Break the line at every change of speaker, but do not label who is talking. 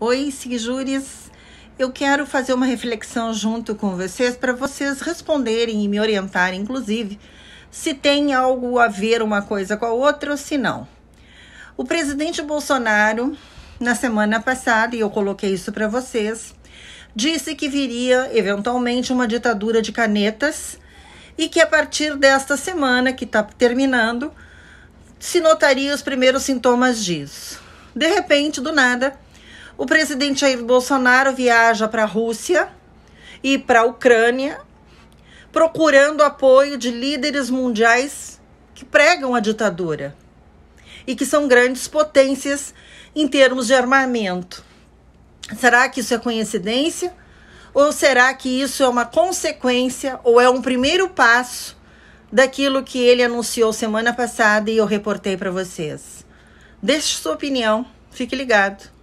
Oi, Sigjures. Eu quero fazer uma reflexão junto com vocês para vocês responderem e me orientarem, inclusive, se tem algo a ver uma coisa com a outra ou se não. O presidente Bolsonaro, na semana passada, e eu coloquei isso para vocês, disse que viria eventualmente uma ditadura de canetas e que a partir desta semana, que está terminando, se notaria os primeiros sintomas disso. De repente, do nada, o presidente Jair Bolsonaro viaja para a Rússia e para a Ucrânia, procurando apoio de líderes mundiais que pregam a ditadura e que são grandes potências em termos de armamento. Será que isso é coincidência? Ou será que isso é uma consequência ou é um primeiro passo daquilo que ele anunciou semana passada e eu reportei para vocês? Deixe sua opinião, fique ligado.